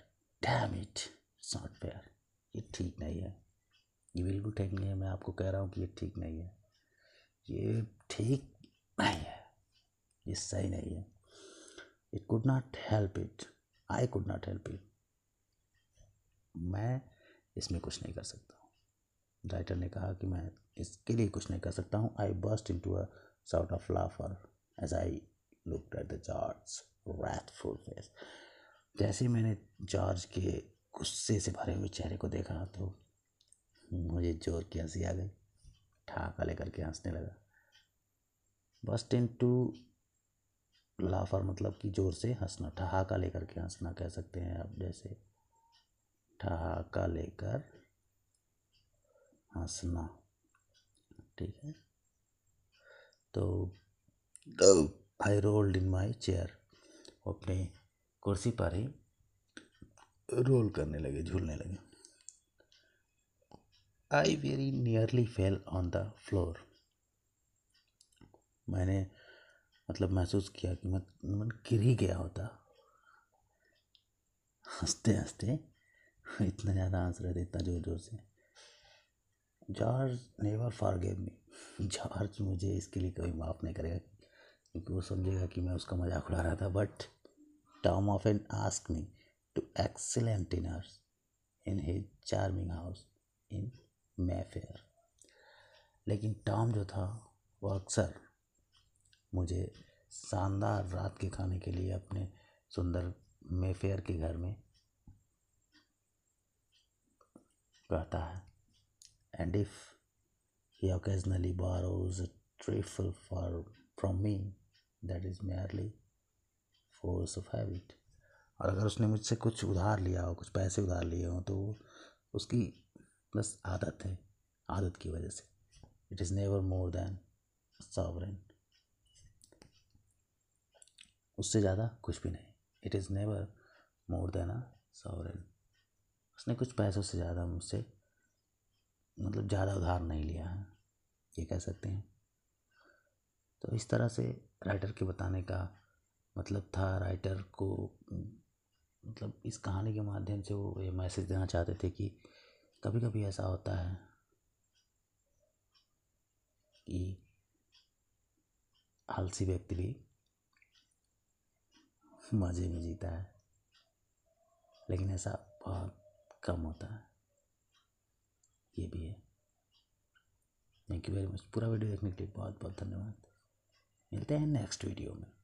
damn it it's not fair ये ठीक नहीं है ये बिल्कुल ठीक नहीं है मैं आपको कह रहा हूँ कि ये ठीक नहीं है ये ठीक नहीं है ये सही नहीं है it could not help it I could not help it मैं इसमें कुछ नहीं कर सकता राइटर ने कहा कि मैं इसके लिए कुछ नहीं कर सकता हूँ I burst into a shout of laughter as I look at the George wrathful face जैसे मैंने जॉर्ज के गुस्से से भरे हुए चेहरे को देखा तो मुझे जोर की हंसी आ गई ठाका लेकर के हंसने लगा बस टेन टू लाफर मतलब कि ज़ोर से हंसना ठहाका लेकर के हंसना कह सकते हैं आप जैसे ठहाका लेकर हंसना ठीक है तो आई रोल्ड इन माई चेयर अपने कुर्सी पर ही रोल करने लगे झूलने लगे I very nearly fell on the floor मैंने मतलब महसूस किया कि मैं मैं गिर ही गया होता हंसते हंसते इतना ज़्यादा हंस रहे थे इतना ज़ोर ज़ोर से George never forgave me George मुझे इसके लिए कभी माफ़ नहीं करेगा क्योंकि वो समझेगा कि मैं उसका मजाक उड़ा रहा था but Tom often ask me to excellent dinners in his charming house in fair लेकिन टॉम जो था वो अक्सर मुझे शानदार रात के खाने के लिए अपने सुंदर मेफेयर के घर में कहता है and if he occasionally borrows a trifle for from me that is merely force of और अगर उसने मुझसे कुछ उधार लिया हो कुछ पैसे उधार लिए हो तो उसकी बस आदत है आदत की वजह से it is never more than sovereign उससे ज़्यादा कुछ भी नहीं it is never more than a sovereign उसने कुछ पैसों से ज़्यादा मुझसे मतलब ज़्यादा उधार नहीं लिया है ये कह सकते हैं तो इस तरह से राइटर के बताने का मतलब था राइटर को मतलब इस कहानी के माध्यम से वो ये मैसेज देना चाहते थे कि कभी कभी ऐसा होता है कि आलसी व्यक्ति भी मज़े में जीता है लेकिन ऐसा बहुत कम होता है ये भी है थैंक यू वेरी मच पूरा वीडियो देखने के लिए बहुत बहुत धन्यवाद मिलते हैं नेक्स्ट वीडियो में